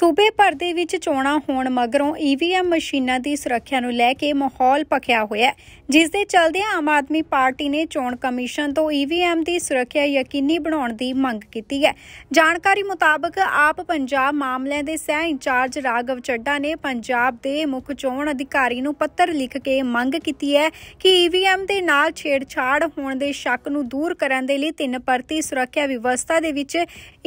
ਸੂਬੇ ਭਰ ਦੇ ਵਿੱਚ ਚੋਣਾਂ ਹੋਣ ਮਗਰੋਂ ਈਵੀਐਮ ਮਸ਼ੀਨਾਂ ਦੀ ਸੁਰੱਖਿਆ ਨੂੰ ਲੈ ਕੇ ਮਾਹੌਲ ਪਖਿਆ ਹੋਇਆ ਜਿਸ ਦੇ ਚਲਦੇ ਆਮ ਆਦਮੀ ਪਾਰਟੀ ਨੇ ਚੋਣ ਕਮਿਸ਼ਨ ਤੋਂ ਈਵੀਐਮ ਦੀ ਸੁਰੱਖਿਆ ਯਕੀਨੀ ਬਣਾਉਣ ਦੀ ਮੰਗ ਕੀਤੀ ਹੈ ਜਾਣਕਾਰੀ ਮੁਤਾਬਕ ਆਪ ਪੰਜਾਬ ਮਾਮਲਿਆਂ ਦੇ ਸਹਿ ਇੰਚਾਰਜ ਰਾਗਵ ਚੱਡਾ ਨੇ ਪੰਜਾਬ ਦੇ ਮੁੱਖ ਚੋਣ ਅਧਿਕਾਰੀ ਨੂੰ ਪੱਤਰ ਲਿਖ ਕੇ ਮੰਗ ਕੀਤੀ ਹੈ ਕਿ ਈਵੀਐਮ ਦੇ ਨਾਲ ਛੇੜਛਾੜ ਹੋਣ ਦੇ ਸ਼ੱਕ ਨੂੰ ਦੂਰ ਕਰਨ ਦੇ ਲਈ ਤਿੰਨ ਪਰਤੀ ਸੁਰੱਖਿਆ ਵਿਵਸਥਾ ਦੇ ਵਿੱਚ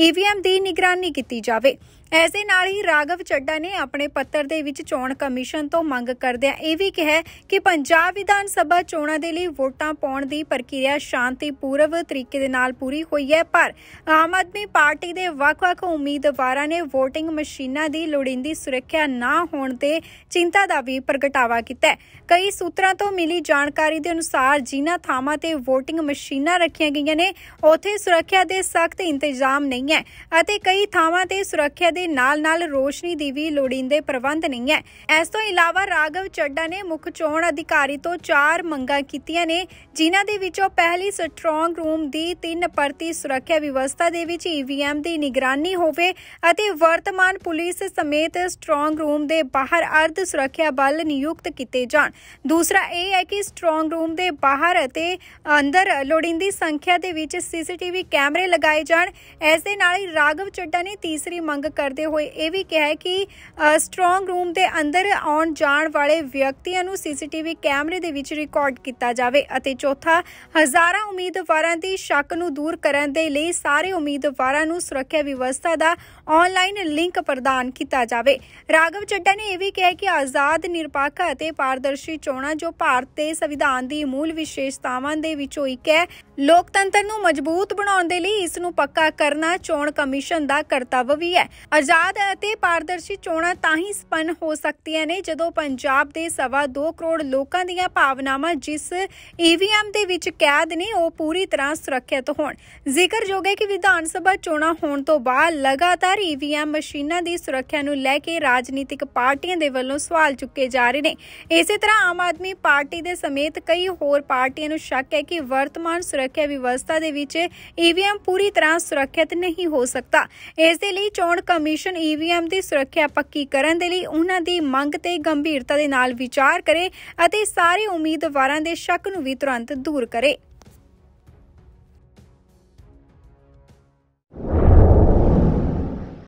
ਈਵੀਐਮ ਦੀ ਨਿਗਰਾਨੀ ਕੀਤੀ ਜਾਵੇ ਐਸੇ ਨਾਲ ਹੀ ਰਾਗਵ ਚੱਡਾ ਨੇ ਆਪਣੇ ਪੱਤਰ ਦੇ ਵਿੱਚ ਚੋਣ ਕਮਿਸ਼ਨ ਤੋਂ ਮੰਗ ਕਰਦਿਆਂ ਇਹ ਵੀ ਕਿਹਾ ਕਿ ਪੰਜਾਬ ਵਿਧਾਨ ਸਭਾ ਚੋਣਾਂ ਦੇ ਲਈ ਵੋਟਾਂ ਪਾਉਣ ਦੀ ਪ੍ਰਕਿਰਿਆ ਸ਼ਾਂਤੀਪੂਰਵ ਤਰੀਕੇ ਦੇ ਨਾਲ ਪੂਰੀ ਹੋਈ ਹੈ ਪਰ ਆਮ ਆਦਮੀ ਪਾਰਟੀ ਦੇ ਵੱਖ-ਵੱਖ ਉਮੀਦਵਾਰਾਂ ਨੇ VOTING ਮਸ਼ੀਨਾਂ ਦੀ ਲੋੜੀਂਦੀ ਸੁਰੱਖਿਆ ਨਾ ਹੋਣ ਤੇ ਚਿੰਤਾ ਦਾ ਵੀ ਪ੍ਰਗਟਾਵਾ ਕੀਤਾ ਕਈ ਸੂਤਰਾਂ ਤੋਂ ਮਿਲੀ ਜਾਣਕਾਰੀ ਦੇ ਅਨੁਸਾਰ ਜਿਨ੍ਹਾਂ ਥਾਵਾਂ ਤੇ VOTING ਮਸ਼ੀਨਾਂ ਰੱਖੀਆਂ ਗਈਆਂ ਨੇ ਉੱਥੇ ਸੁਰੱਖਿਆ ਦੇ ਸਖਤ ਇੰਤਜ਼ਾਮ ਨਹੀਂ ਹੈ ਅਤੇ ਕਈ ਥਾਵਾਂ ਤੇ ਸੁਰੱਖਿਆ ਦੇ ਨਾਲ-ਨਾਲ ਰੋਸ਼ਨੀ ਦੀ ਵੀ ਲੋੜੀਂਦੇ ਪ੍ਰਬੰਧ ਨਹੀਂ ਹੈ ਇਸ ਤੋਂ ਇਲਾਵਾ ਰਾਗਵ ਚੱਡਾ ਨੇ ਮੁੱਖ ਚੋਣ ਅਧਿਕਾਰੀ ਤੋਂ ਚਾਰ ਮੰਗਾਂ ਕੀਤੀਆਂ ਨੇ ਜਿਨ੍ਹਾਂ ਦੇ ਵਿੱਚੋਂ ਪਹਿਲੀ ਸਟਰੋਂਗ ਰੂਮ ਦੀ ਤਿੰਨ ਪਰਤੀ ਸੁਰੱਖਿਆ ਵਿਵਸਥਾ ਦੇ ਵਿੱਚ ਈਵੀਐਮ e ਦੀ ਨਿਗਰਾਨੀ ਹੋਵੇ ਅਤੇ ਵਰਤਮਾਨ ਪੁਲਿਸ ਸਮੇਤ ਸਟਰੋਂਗ ਰੂਮ ਦੇ ਬਾਹਰ ਅਰਧ ਸੁਰੱਖਿਆ ਬਲ ਨਿਯੁਕਤ ਕੀਤੇ ਜਾਣ ਦੂਸਰਾ ਇਹ ਹੈ ਕਿ ਸਟਰੋਂਗ ਰੂਮ ਦੇ ਬਾਹਰ ਅਤੇ ਅੰਦਰ ਲੋੜੀਂਦੀ ਸੰਖਿਆ ਦੇ ਵਿੱਚ ਸੀਸੀਟੀਵੀ ਕੈਮਰੇ ਲਗਾਏ ਜਾਣ ਇਸ ਦੇ ਨਾਲ ਹੀ ਰਾਘਵ ਚੱਡਾ ਨੇ ਤੀਸਰੀ ਮੰਗ ਕਰਦੇ ਹੋਏ ਇਹ ਵੀ ਕਿਹਾ ਕਿ ਸਟਰੋਂਗ ਰੂਮ ਦੇ ਅੰਦਰ ਆਉਣ ਜਾਣ ਵਾਲੇ ਵਿਅਕਤੀਆਂ ਨੂੰ ਸੀਸੀਟੀਵੀ ਕੈਮਰੇ ਦੇ ਵਿੱਚ ਰਿਕਾਰਡ ਕੀਤਾ ਜਾਵੇ ਅਤੇ ਚੌਥਾ ਹਜ਼ਾਰਾਂ ਉਮੀਦਵਾਰਾਂ ਦੀ ਸ਼ੱਕ ਨੂੰ ਦੂਰ ਕਰਨ ਦੇ ਲਈ ਸਾਰੇ ਉਮੀਦਵਾਰਾਂ ਨੂੰ ਸੁਰੱਖਿਆ ਵਿਵਸਥਾ ਦਾ ਆਨਲਾਈਨ ਲਿੰਕ ਪ੍ਰਦਾਨ ਕੀਤਾ ਜਾਵੇ ਰਾਘਵ ਚੱਡਾ ਨੇ ਇਹ ਵੀ ਕਿਹਾ ਕਿ ਆਜ਼ਾਦ ਨਿਰਪੱਖ ਅਤੇ ਪਾਰਦਰਸ਼ੀ ਚੋਣਾਂ ਜੋ ਭਾਰਤ ਦੇ ਸੰਵਿਧਾਨ ਦੀ ਮੂਲ ਵਿਸ਼ੇਸ਼ਤਾਵਾਂ ਦੇ ਵਿੱਚੋਂ ਇੱਕ ਹੈ ਲੋਕਤੰਤਰ ਨੂੰ ਮਜ਼ਬੂਤ ਬਣਾਉਣ ਦੇ ਲਈ ਇਸ ਨੂੰ ਪੱਕਾ ਕਰਨਾ ਚੋਣ ਕਮਿਸ਼ਨ ਦਾ ਕਰਤੱਵ ਵੀ ਹੈ ਆਜ਼ਾਦ ਅਤੇ ਪਾਰਦਰਸ਼ੀ ਚੋਣਾਂ ਤਾਂ ਹੀ ਸੰਪੰਨ ਹੋ ਸਕਦੀਆਂ ਨੇ ਜਦੋਂ ਪੰਜਾਬ ਦੇ ਸਵਾ 2 ਕਰੋੜ ਲੋਕਾਂ ਦੀਆਂ ਭਾਵਨਾਵਾਂ ਭਾਵਨਾਵਾਂ ਜਿਸ ਈਵੀਐਮ ਦੇ ਵਿੱਚ ਕੈਦ ਨੇ ਉਹ ਪੂਰੀ ਤਰ੍ਹਾਂ ਸੁਰੱਖਿਅਤ ਹੋਣ ਜ਼ਿਕਰਯੋਗ ਹੈ ਕਿ ਵਿਧਾਨ ਸਭਾ ਚੋਣਾਂ ਹੋਣ ਤੋਂ ਬਾਅਦ ਲਗਾਤਾਰ ਈਵੀਐਮ ਮਸ਼ੀਨਾਂ ਦੀ ਸੁਰੱਖਿਆ ਨੂੰ ਲੈ ਕੇ ਰਾਜਨੀਤਿਕ ਪਾਰਟੀਆਂ ਦੇ ਵੱਲੋਂ ਸਵਾਲ ਚੁੱਕੇ ਜਾ ਰਹੇ ਨੇ ਇਸੇ ਤਰ੍ਹਾਂ ਆਮ ਆਦਮੀ ਪਾਰਟੀ ਦੇ ਸਮੇਤ ਕਈ ਹੋਰ ਪਾਰਟੀਆਂ ਨੂੰ ਸ਼ੱਕ ਹੈ ਕਿ ਵਰਤਮਾਨ ਸੁਰੱਖਿਆ ਵਿਵਸਥਾ ਦੇ ਵਿੱਚ ਈਵੀਐਮ ਪੂਰੀ ਤਰ੍ਹਾਂ ਸੁਰੱਖਿਅਤ ਨਹੀਂ ਹੋ ਸਕਦਾ ਇਸ ਦੇ ਲਈ ਚੋਣ ਕਮਿਸ਼ਨ ਈਵੀਐਮ ਦੀ ਸੁਰੱਖਿਆ ਪੱਕੀ ਕਰਨ ਦੇ ਲਈ ਉਹਨਾਂ ਦੀ ਮੰਗ ਤੇ ਗੰਭੀਰਤਾ ਦੇ ਨਾਲ ਵਿਚਾਰ ਕਰੇ ਅਤੇ ਸਾਰੇ ਉਮੀਦਵਾਰਾਂ ਦੇ ਸ਼ੱਕ ਨੂੰ ਵੀ ਤੁਰੰਤ ਦੂਰ ਕਰੇ